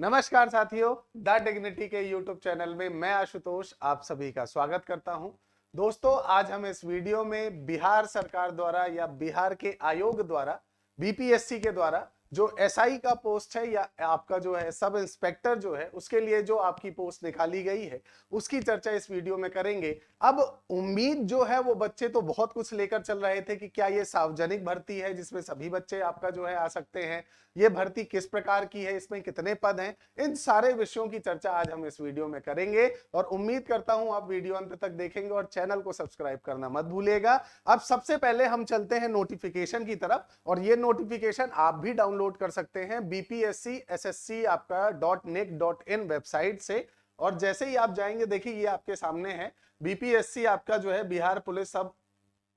नमस्कार साथियों the dignity के यूट्यूब चैनल में मैं आशुतोष आप सभी का स्वागत करता हूं दोस्तों आज हम इस वीडियो में बिहार सरकार द्वारा या बिहार के आयोग द्वारा बीपीएससी के द्वारा जो एसआई SI का पोस्ट है या आपका जो है सब इंस्पेक्टर जो है उसके लिए जो आपकी पोस्ट निकाली गई है उसकी चर्चा इस वीडियो में करेंगे अब उम्मीद जो है वो बच्चे तो बहुत कुछ लेकर चल रहे थे कि क्या ये सार्वजनिक भर्ती है जिसमें सभी बच्चे आपका जो है आ सकते हैं ये भर्ती किस प्रकार की है इसमें कितने पद हैं इन सारे विषयों की चर्चा आज हम इस वीडियो में करेंगे और उम्मीद करता हूं आप वीडियो अंत तक देखेंगे और चैनल को सब्सक्राइब करना मत भूलिएगा अब सबसे पहले हम चलते हैं नोटिफिकेशन की तरफ और ये नोटिफिकेशन आप भी डाउनलोड डाउनलोड कर सकते हैं बीपीएससी एसएससी आपका dot nic dot in website से और जैसे ही आप जाएंगे देखिए ये आपके सामने है बीपीएससी आपका जो है Bihar police 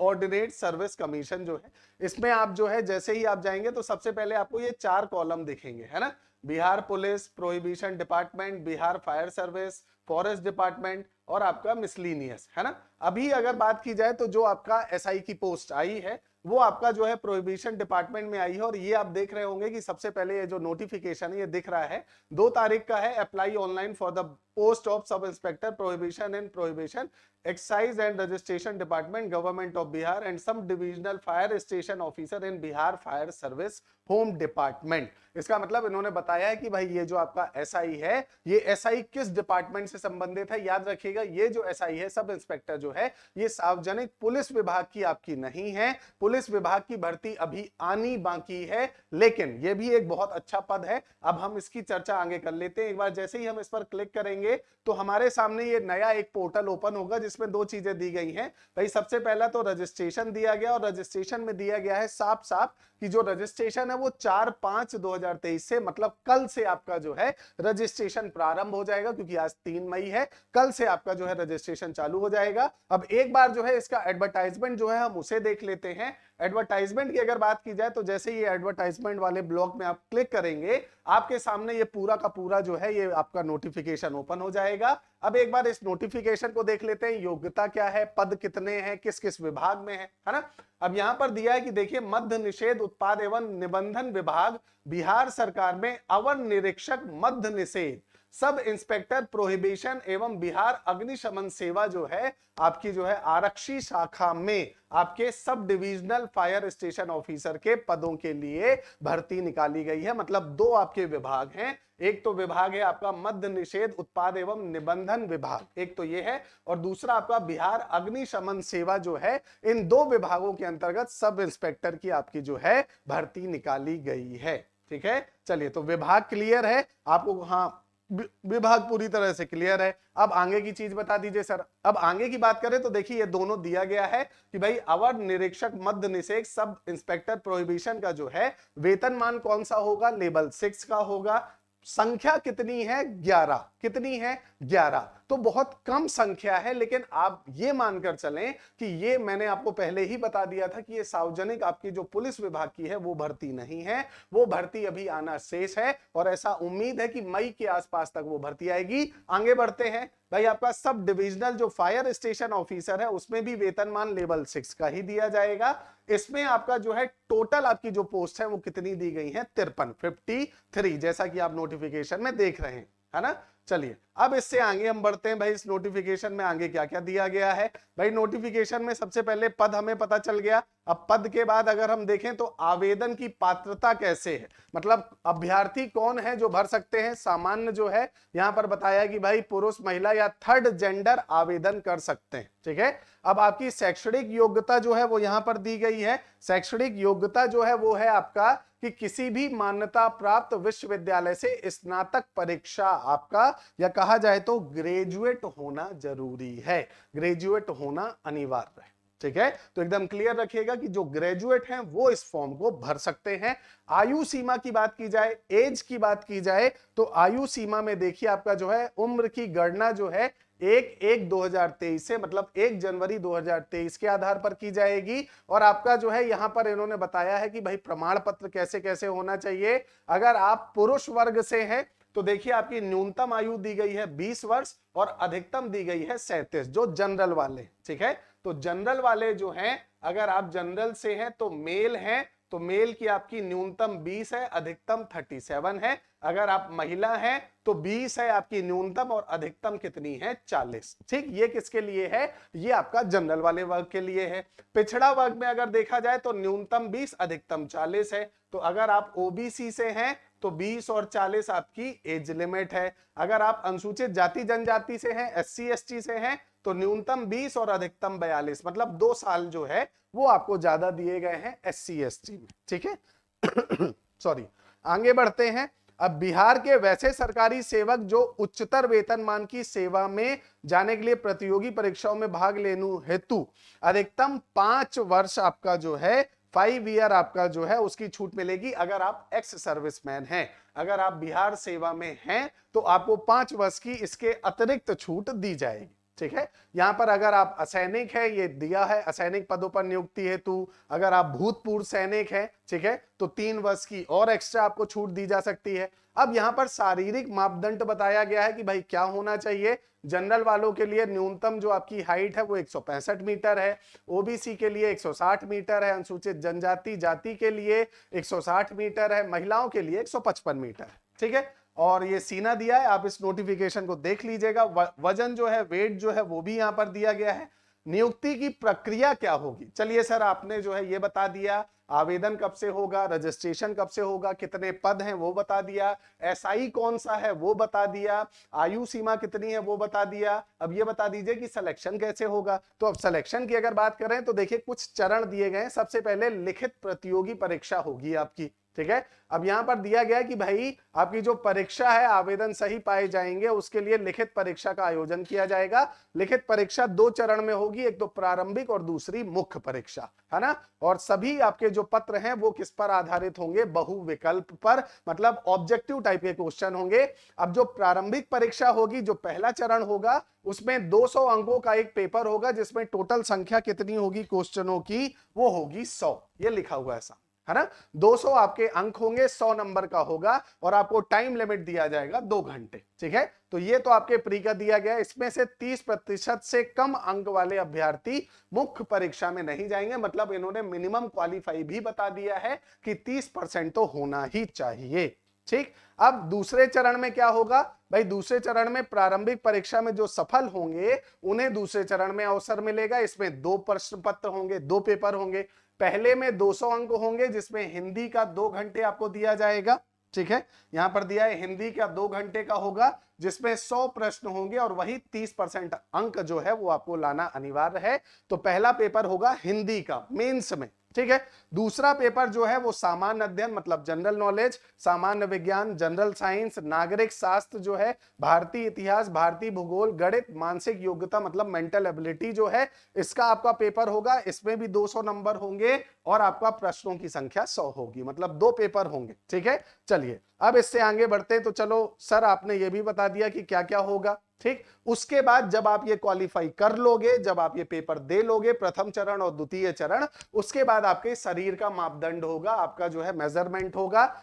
subordinate service commission जो है इसमें आप जो है जैसे ही आप जाएंगे तो सबसे पहले आपको ये चार कॉलम दिखेंगे है ना Bihar police prohibition department Bihar fire service forest department और आपका मिसलिनियस है ना अभी अगर बात की जाए तो जो आपका एसआई SI की पोस्ट आई है वो आपका जो है प्रोहिबिशन डिपार्टमेंट में आई है और ये आप देख रहे होंगे कि सबसे पहले ये जो नोटिफिकेशन है ये दिख रहा है दो तारीख का है apply online for the post of sub inspector prohibition and prohibition excise and registration department government of Bihar and sub divisional fire station officer in Bihar fire service home department इसका मतलब इन्होंने बताया है कि भाई ये जो आपका एस SI है ये एस SI किस डिपार्टमेंट से संबंधित है याद रखिएगा ये जो एस है सब इंस्पेक्टर जो है ये सार्वजनिक पुलिस विभाग की आपकी नहीं है पुलिस विभाग की भर्ती अभी आनी बाकी है लेकिन ये भी एक बहुत अच्छा पद है अब हम इसकी चर्चा आगे कर लेते हैं एक बार जैसे ही हम इस पर क्लिक करेंगे तो हमारे सामने ये नया एक पोर्टल ओपन होगा जिसमें दो चीजें दी गई हैं भाई सबसे पहला तो रजिस्ट्रेशन दिया गया और रजिस्ट्रेशन में दिया गया है साफ साफ कि जो रजिस्ट्रेशन है वो चार पांच दो से मतलब कल से आपका जो है रजिस्ट्रेशन प्रारंभ हो जाएगा क्योंकि आज तीन तीन मई है कल से आपका जो है रजिस्ट्रेशन चालू हो जाएगा अब एक बार जो है इसका एडवर्टाइजमेंट जो है हम उसे देख लेते हैं एडवर्टाइजमेंट की अगर बात की जाए तो जैसे ये एडवर्टाइजमेंट वाले ब्लॉक में आप क्लिक करेंगे आपके सामने ये पूरा का पूरा जो है ये आपका नोटिफिकेशन ओपन हो जाएगा अब एक बार इस नोटिफिकेशन को देख लेते हैं योग्यता क्या है पद कितने हैं किस किस विभाग में है है ना अब यहाँ पर दिया है कि देखिए मध्य निषेध उत्पाद एवं निबंधन विभाग बिहार सरकार में अवन निरीक्षक मध्य निषेध सब इंस्पेक्टर प्रोहिबिशन एवं बिहार अग्निशमन सेवा जो है आपकी जो है आरक्षी शाखा में आपके sub divisional fire station officer के पदों के लिए भर्ती निकाली गई है मतलब दो आपके विभाग हैं एक तो विभाग है आपका मध्य निषेध उत्पाद एवं निबंधन विभाग एक तो ये है और दूसरा आपका बिहार अग्निशमन सेवा जो है इन दो विभागों के अंतर्गत सब इंस्पेक्टर की आपकी जो है भर्ती निकाली गई है ठीक है चलिए तो विभाग क्लियर है आपको हाँ विभाग पूरी तरह से क्लियर है अब आगे की चीज बता दीजिए सर अब आगे की बात करें तो देखिए ये दोनों दिया गया है कि भाई अवर निरीक्षक मध्य निषेक सब इंस्पेक्टर प्रोहिबिशन का जो है वेतनमान कौन सा होगा लेवल सिक्स का होगा संख्या कितनी है ग्यारह कितनी है ग्यारह तो बहुत कम संख्या है लेकिन आप ये मानकर चलें कि ये मैंने आपको पहले ही बता दिया था कि ये सार्वजनिक आपकी जो पुलिस विभाग की है वो भर्ती नहीं है वो भर्ती अभी आना शेष है और ऐसा उम्मीद है कि मई के आसपास तक वो भर्ती आएगी आगे बढ़ते हैं भाई आपका सब डिविजनल जो फायर स्टेशन ऑफिसर है उसमें भी वेतनमान लेवल सिक्स का ही दिया जाएगा इसमें आपका जो है टोटल आपकी जो पोस्ट है वो कितनी दी गई है तिरपन फिफ्टी थ्री जैसा कि आप नोटिफिकेशन में देख रहे हैं है ना चलिए अब इससे आगे हम बढ़ते हैं भाई इस नोटिफिकेशन में आगे क्या क्या दिया गया है भाई नोटिफिकेशन में सबसे पहले पद हमें पता चल गया अब पद के बाद अगर हम देखें तो आवेदन की पात्रता कैसे है मतलब अभ्यर्थी कौन है जो भर सकते हैं सामान्य जो है यहाँ पर बताया कि भाई पुरुष महिला या थर्ड जेंडर आवेदन कर सकते हैं ठीक है अब आपकी शैक्षणिक योग्यता जो है वो यहाँ पर दी गई है शैक्षणिक योग्यता जो है वो है आपका कि किसी भी मान्यता प्राप्त विश्वविद्यालय से स्नातक परीक्षा आपका या कहा कहा जाए तो ग्रेजुएट होना जरूरी है ग्रेजुएट होना अनिवार्य है ठीक है तो एकदम क्लियर रखिएगा कि जो ग्रेजुएट हैं वो इस फॉर्म को भर सकते हैं आयु सीमा की बात की जाए एज की बात की जाए तो आयु सीमा में देखिए आपका जो है उम्र की गणना जो है एक एक 2023 से मतलब एक जनवरी 2023 के आधार पर की जाएगी और आपका जो है यहां पर इन्होंने बताया है कि भाई प्रमाण पत्र कैसे कैसे होना चाहिए अगर आप पुरुष वर्ग से हैं तो देखिए आपकी न्यूनतम आयु दी गई है 20 वर्ष और अधिकतम दी गई है सैतीस जो जनरल वाले ठीक है तो जनरल वाले जो हैं अगर आप जनरल से हैं तो मेल हैं तो मेल की आपकी न्यूनतम 20 है अधिकतम 37 है अगर आप महिला हैं तो 20 है आपकी न्यूनतम और अधिकतम कितनी है 40 ठीक ये किसके लिए है ये आपका जनरल वाले वर्ग के लिए है पिछड़ा वर्ग में अगर देखा जाए तो न्यूनतम 20 अधिकतम 40 है तो अगर आप ओबीसी से हैं तो 20 और 40 आपकी एज लिमिट है अगर आप अनुसूचित जाति जनजाति से हैं एस सी से हैं तो न्यूनतम 20 और अधिकतम 42 मतलब दो साल जो है वो आपको ज्यादा दिए गए हैं एस सी एस टी में ठीक है सॉरी आगे बढ़ते हैं अब बिहार के वैसे सरकारी सेवक जो उच्चतर वेतनमान की सेवा में जाने के लिए प्रतियोगी परीक्षाओं में भाग लेने हेतु अधिकतम पांच वर्ष आपका जो है फाइव ईयर आपका जो है उसकी छूट मिलेगी अगर आप एक्स सर्विसमैन हैं अगर आप बिहार सेवा में हैं तो आपको पांच वर्ष की इसके अतिरिक्त छूट दी जाएगी ठीक है यहाँ पर अगर आप असैनिक है ये दिया है असैनिक पदों पर नियुक्ति हेतु अगर आप भूतपूर्व सैनिक है ठीक है तो तीन वर्ष की और एक्स्ट्रा आपको छूट दी जा सकती है अब यहाँ पर शारीरिक मापदंड बताया गया है कि भाई क्या होना चाहिए जनरल वालों के लिए न्यूनतम जो आपकी हाइट है वो एक मीटर है ओबीसी के लिए 160 मीटर है अनुसूचित जनजाति जाति के लिए 160 मीटर है महिलाओं के लिए 155 मीटर है ठीक है और ये सीना दिया है आप इस नोटिफिकेशन को देख लीजिएगा वजन जो है वेट जो है वो भी यहाँ पर दिया गया है नियुक्ति की प्रक्रिया क्या होगी चलिए सर आपने जो है ये बता दिया आवेदन कब से होगा रजिस्ट्रेशन कब से होगा कितने पद हैं वो बता दिया एसआई कौन सा है वो बता दिया आयु सीमा कितनी है वो बता दिया अब ये बता दीजिए कि सिलेक्शन कैसे होगा तो अब सिलेक्शन की अगर बात करें तो देखिए कुछ चरण दिए गए सबसे पहले लिखित प्रतियोगी परीक्षा होगी आपकी ठीक है अब यहाँ पर दिया गया कि भाई आपकी जो परीक्षा है आवेदन सही पाए जाएंगे उसके लिए लिखित परीक्षा का आयोजन किया जाएगा लिखित परीक्षा दो चरण में होगी एक तो प्रारंभिक और दूसरी मुख्य परीक्षा है ना और सभी आपके जो पत्र हैं वो किस पर आधारित होंगे बहुविकल्प पर मतलब ऑब्जेक्टिव टाइप के क्वेश्चन होंगे अब जो प्रारंभिक परीक्षा होगी जो पहला चरण होगा उसमें दो अंकों का एक पेपर होगा जिसमें टोटल संख्या कितनी होगी क्वेश्चनों की वो होगी सौ ये लिखा हुआ है सामने है ना 200 आपके अंक होंगे 100 नंबर का होगा और आपको टाइम लिमिट दिया जाएगा दो घंटे ठीक है तो ये तो आपके प्री का दिया गया इसमें से 30 प्रतिशत से कम अंक वाले अभ्यर्थी मुख्य परीक्षा में नहीं जाएंगे मतलब इन्होंने मिनिमम क्वालिफाई भी बता दिया है कि 30 परसेंट तो होना ही चाहिए ठीक अब दूसरे चरण में क्या होगा भाई दूसरे चरण में प्रारंभिक परीक्षा में जो सफल होंगे उन्हें दूसरे चरण में अवसर मिलेगा इसमें दो प्रश्न पत्र होंगे दो पेपर होंगे पहले में 200 अंक होंगे जिसमें हिंदी का दो घंटे आपको दिया जाएगा ठीक है यहां पर दिया है हिंदी का दो घंटे का होगा जिसमें 100 प्रश्न होंगे और वही 30 परसेंट अंक जो है वो आपको लाना अनिवार्य है तो पहला पेपर होगा हिंदी का मेंस में ठीक है दूसरा पेपर जो है वो सामान्य अध्ययन मतलब जनरल नॉलेज सामान्य विज्ञान जनरल साइंस नागरिक शास्त्र जो है भारतीय इतिहास भारतीय भूगोल गणित मानसिक योग्यता मतलब मेंटल एबिलिटी जो है इसका आपका पेपर होगा इसमें भी 200 नंबर होंगे और आपका प्रश्नों की संख्या 100 होगी मतलब दो पेपर होंगे ठीक है चलिए अब इससे आगे बढ़ते तो चलो सर आपने ये भी बता दिया कि क्या क्या होगा ठीक उसके बाद जब आप ये क्वालिफाई कर लोगे जब आप ये पेपर दे लोगे प्रथम चरण और द्वितीय चरण उसके बाद आपके शरीर का मापदंड होगा आपका जो है मेजरमेंट होगा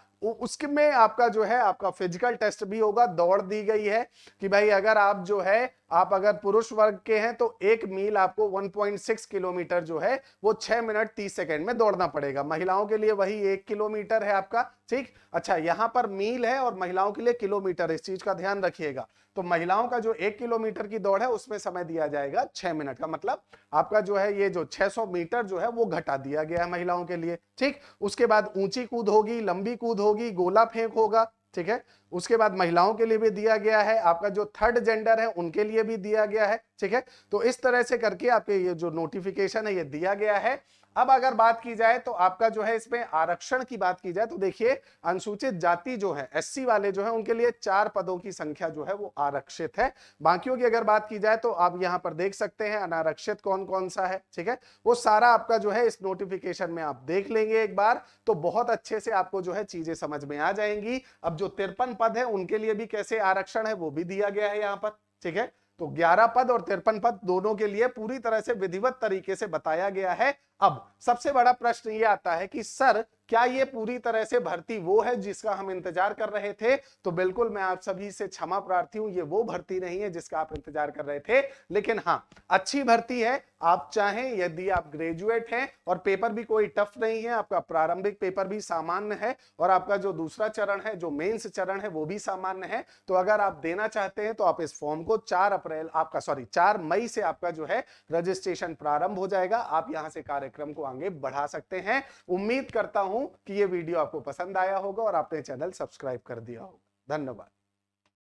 उसके में आपका जो है आपका फिजिकल टेस्ट भी होगा दौड़ दी गई है कि भाई अगर आप जो है आप अगर पुरुष वर्ग के हैं तो एक मील आपको 1.6 किलोमीटर जो है वो छह मिनट तीस सेकंड में दौड़ना पड़ेगा महिलाओं के लिए वही एक किलोमीटर है आपका ठीक अच्छा यहाँ पर मील है और महिलाओं के लिए किलोमीटर इस चीज का ध्यान रखिएगा तो महिलाओं का जो एक किलोमीटर की दौड़ है उसमें समय दिया जाएगा छह मिनट का मतलब आपका जो है ये जो छह मीटर जो है वो घटा दिया गया है महिलाओं के लिए ठीक उसके बाद ऊंची कूद होगी लंबी कूद होगी गोला फेंक होगा ठीक है उसके बाद महिलाओं के लिए भी दिया गया है आपका जो थर्ड जेंडर है उनके लिए भी दिया गया है ठीक है तो इस तरह से करके आपके ये जो नोटिफिकेशन है ये दिया गया है अब अगर बात की जाए तो आपका जो है इसमें आरक्षण की बात की जाए तो देखिए अनुसूचित जाति जो है एससी वाले जो है उनके लिए चार पदों की संख्या जो है वो आरक्षित है बाकियों की अगर बात की जाए तो आप यहाँ पर देख सकते हैं अनारक्षित कौन कौन सा है ठीक है वो सारा आपका जो है इस नोटिफिकेशन में आप देख लेंगे एक बार तो बहुत अच्छे से आपको जो है चीजें समझ में आ जाएंगी अब जो तिरपन पद है उनके लिए भी कैसे आरक्षण है वो भी दिया गया है यहाँ पर ठीक है तो 11 पद और तिरपन पद दोनों के लिए पूरी तरह से विधिवत तरीके से बताया गया है अब सबसे बड़ा प्रश्न ये आता है कि सर क्या ये पूरी तरह से भर्ती वो है जिसका हम इंतजार कर रहे थे तो बिल्कुल मैं आप सभी से क्षमा प्रार्थी हूं ये वो भर्ती नहीं है जिसका आप इंतजार कर रहे थे लेकिन हाँ अच्छी भर्ती है आप चाहें यदि आप ग्रेजुएट हैं और पेपर भी कोई टफ नहीं है आपका प्रारंभिक पेपर भी सामान्य है और आपका जो दूसरा चरण है जो मेन्स चरण है वो भी सामान्य है तो अगर आप देना चाहते हैं तो आप इस फॉर्म को चार अप्रैल आपका सॉरी चार मई से आपका जो है रजिस्ट्रेशन प्रारंभ हो जाएगा आप यहां से कार्यक्रम को आगे बढ़ा सकते हैं उम्मीद करता हूं हूं कि ये वीडियो आपको पसंद आया होगा और आपने चैनल सब्सक्राइब कर दिया होगा धन्यवाद